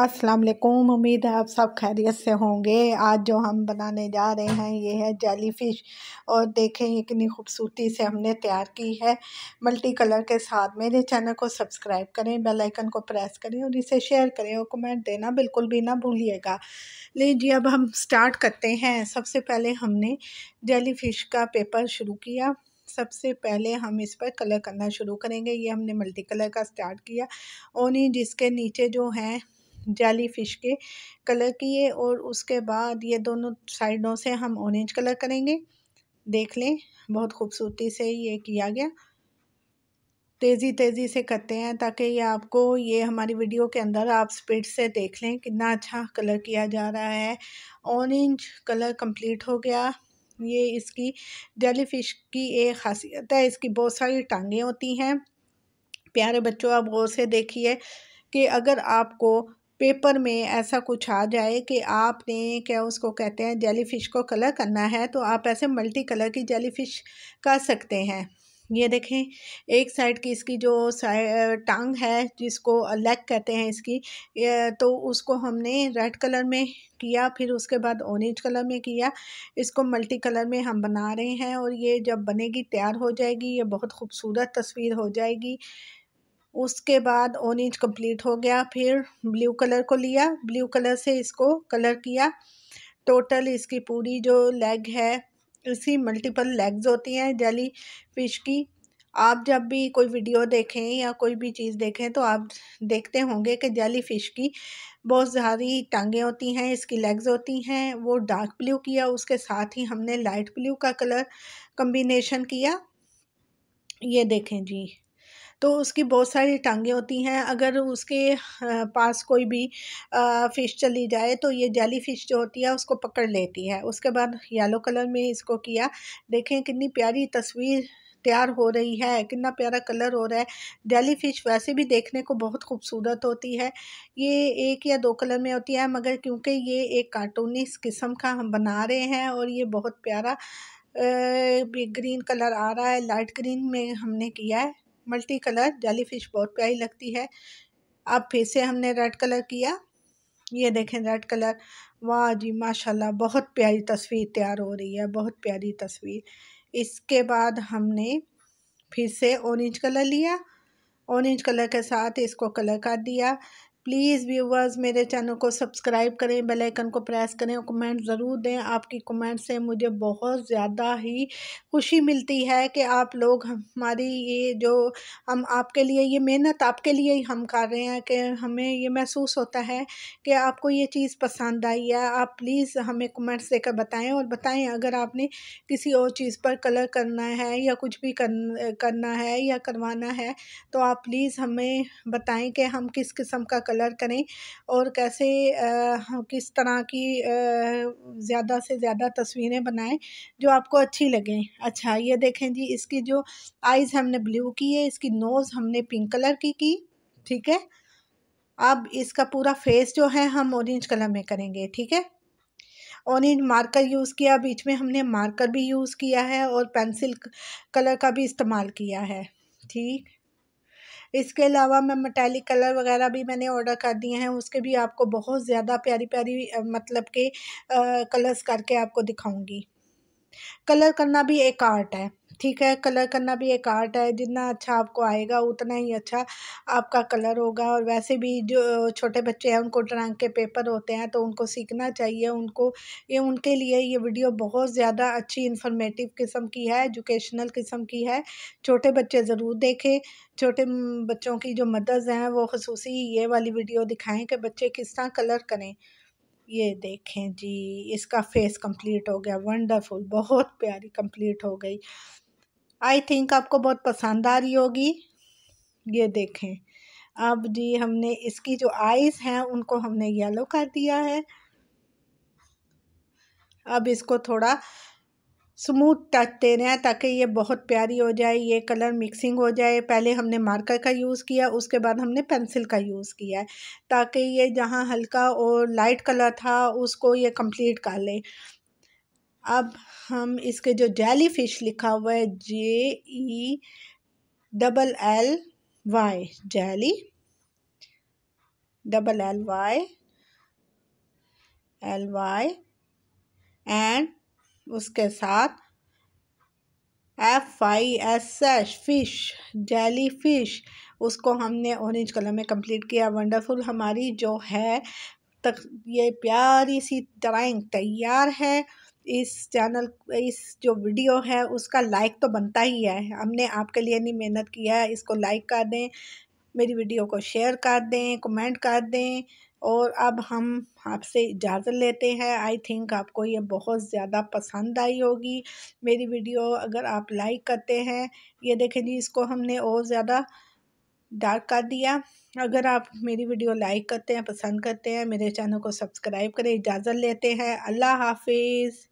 अस्सलाम वालेकुम उम्मीद है आप सब खैरियत से होंगे आज जो हम बनाने जा रहे हैं ये है जेली फ़िश और देखें ये कितनी खूबसूरती से हमने तैयार की है मल्टी कलर के साथ मेरे चैनल को सब्सक्राइब करें बेल आइकन को प्रेस करें और इसे शेयर करें और कमेंट देना बिल्कुल भी ना भूलिएगा लीजिए अब हम स्टार्ट करते हैं सबसे पहले हमने जेली फ़िश का पेपर शुरू किया सबसे पहले हम इस पर कलर करना शुरू करेंगे ये हमने मल्टी कलर का स्टार्ट किया और जिसके नीचे जो है जाली फ़िश के कलर किए और उसके बाद ये दोनों साइडों से हम ऑरेंज कलर करेंगे देख लें बहुत खूबसूरती से ये किया गया तेज़ी तेज़ी से करते हैं ताकि ये आपको ये हमारी वीडियो के अंदर आप स्पीड से देख लें कितना अच्छा कलर किया जा रहा है ऑरेंज कलर कंप्लीट हो गया ये इसकी जेली फ़िश की एक खासियत है इसकी बहुत सारी टांगें होती हैं प्यारे बच्चों आप गौर से देखिए कि अगर आपको पेपर में ऐसा कुछ आ जाए कि आपने क्या उसको कहते हैं जेली फ़िश को कलर करना है तो आप ऐसे मल्टी कलर की जेली फ़िश कर सकते हैं ये देखें एक साइड की इसकी जो टांग है जिसको लेग कहते हैं इसकी तो उसको हमने रेड कलर में किया फिर उसके बाद ऑरेंज कलर में किया इसको मल्टी कलर में हम बना रहे हैं और ये जब बनेगी तैयार हो जाएगी ये बहुत खूबसूरत तस्वीर हो जाएगी उसके बाद इंच कंप्लीट हो गया फिर ब्लू कलर को लिया ब्लू कलर से इसको कलर किया टोटल इसकी पूरी जो लेग है इसी मल्टीपल लेग्स होती हैं जेली फिश की आप जब भी कोई वीडियो देखें या कोई भी चीज़ देखें तो आप देखते होंगे कि जेली फिश की बहुत सारी टांगें होती हैं इसकी लेग्स होती हैं वो डार्क ब्लू किया उसके साथ ही हमने लाइट ब्लू का कलर कम्बिनेशन किया ये देखें जी तो उसकी बहुत सारी टांगें होती हैं अगर उसके पास कोई भी फ़िश चली जाए तो ये जेली फ़िश जो होती है उसको पकड़ लेती है उसके बाद येलो कलर में इसको किया देखें कितनी प्यारी तस्वीर तैयार हो रही है कितना प्यारा कलर हो रहा है डेली फ़िश वैसे भी देखने को बहुत खूबसूरत होती है ये एक या दो कलर में होती है मगर क्योंकि ये एक कार्टूनिस किस्म का हम बना रहे हैं और ये बहुत प्यारा ग्रीन कलर आ रहा है लाइट ग्रीन में हमने किया है मल्टी कलर जाली फिश बहुत प्यारी लगती है अब फिर से हमने रेड कलर किया ये देखें रेड कलर वाह जी माशाल्लाह बहुत प्यारी तस्वीर तैयार हो रही है बहुत प्यारी तस्वीर इसके बाद हमने फिर से ऑरेंज कलर लिया ऑरेंज कलर के साथ इसको कलर कर दिया प्लीज़ व्यूवर्स मेरे चैनल को सब्सक्राइब करें बेल आइकन को प्रेस करें और कमेंट ज़रूर दें आपकी कमेंट से मुझे बहुत ज़्यादा ही खुशी मिलती है कि आप लोग हमारी ये जो हम आपके लिए ये मेहनत आपके लिए ही हम कर रहे हैं कि हमें ये महसूस होता है कि आपको ये चीज़ पसंद आई है आप प्लीज़ हमें कमेंट्स देकर बताएं और बताएं अगर आपने किसी और चीज़ पर कलर करना है या कुछ भी कर करना है या करवाना है तो आप प्लीज़ हमें बताएँ कि हम किस किस्म का कलर करें और कैसे किस तरह की ज़्यादा से ज़्यादा तस्वीरें बनाएं जो आपको अच्छी लगें अच्छा ये देखें जी इसकी जो आइज़ हमने ब्लू की है इसकी नोज़ हमने पिंक कलर की की ठीक है अब इसका पूरा फेस जो है हम ऑरेंज कलर में करेंगे ठीक है ऑरेंज मार्कर यूज़ किया बीच में हमने मार्कर भी यूज़ किया है और पेंसिल कलर का भी इस्तेमाल किया है ठीक इसके अलावा मैं मटैलिक कलर वगैरह भी मैंने ऑर्डर कर दिए हैं उसके भी आपको बहुत ज़्यादा प्यारी प्यारी मतलब के कलर्स करके आपको दिखाऊंगी कलर करना भी एक आर्ट है ठीक है कलर करना भी एक आर्ट है जितना अच्छा आपको आएगा उतना ही अच्छा आपका कलर होगा और वैसे भी जो छोटे बच्चे हैं उनको ड्राइंग के पेपर होते हैं तो उनको सीखना चाहिए उनको ये उनके लिए ये वीडियो बहुत ज़्यादा अच्छी इन्फॉर्मेटिव किस्म की है एजुकेशनल किस्म की है छोटे बच्चे ज़रूर देखें छोटे बच्चों की जो मदर्स हैं वो खसूसी ये वाली वीडियो दिखाएँ कि बच्चे किस तरह कलर करें ये देखें जी इसका फेस कंप्लीट हो गया वंडरफुल बहुत प्यारी कंप्लीट हो गई आई थिंक आपको बहुत पसंद आ रही होगी ये देखें अब जी हमने इसकी जो आइज़ हैं उनको हमने येलो कर दिया है अब इसको थोड़ा स्मूथ टच दे रहे हैं ताकि ये बहुत प्यारी हो जाए ये कलर मिक्सिंग हो जाए पहले हमने मार्कर का यूज़ किया उसके बाद हमने पेंसिल का यूज़ किया है ताकि ये जहाँ हल्का और लाइट कलर था उसको ये कंप्लीट कर ले अब हम इसके जो जेली फिश लिखा हुआ है J E double L Y jelly double L Y L Y and उसके साथ F I S H fish jellyfish उसको हमने ऑरेंज कलर में कंप्लीट किया वंडरफुल हमारी जो है तक ये प्यारी सी ड्राइंग तैयार है इस चैनल इस जो वीडियो है उसका लाइक तो बनता ही है हमने आपके लिए नहीं मेहनत किया है इसको लाइक कर दें मेरी वीडियो को शेयर कर दें कमेंट कर दें और अब हम आपसे इजाज़त लेते हैं आई थिंक आपको ये बहुत ज़्यादा पसंद आई होगी मेरी वीडियो अगर आप लाइक करते हैं ये देखें जी इसको हमने और ज़्यादा डार्क कर दिया अगर आप मेरी वीडियो लाइक करते हैं पसंद करते हैं मेरे चैनल को सब्सक्राइब करें इजाज़त लेते हैं अल्लाह हाफिज़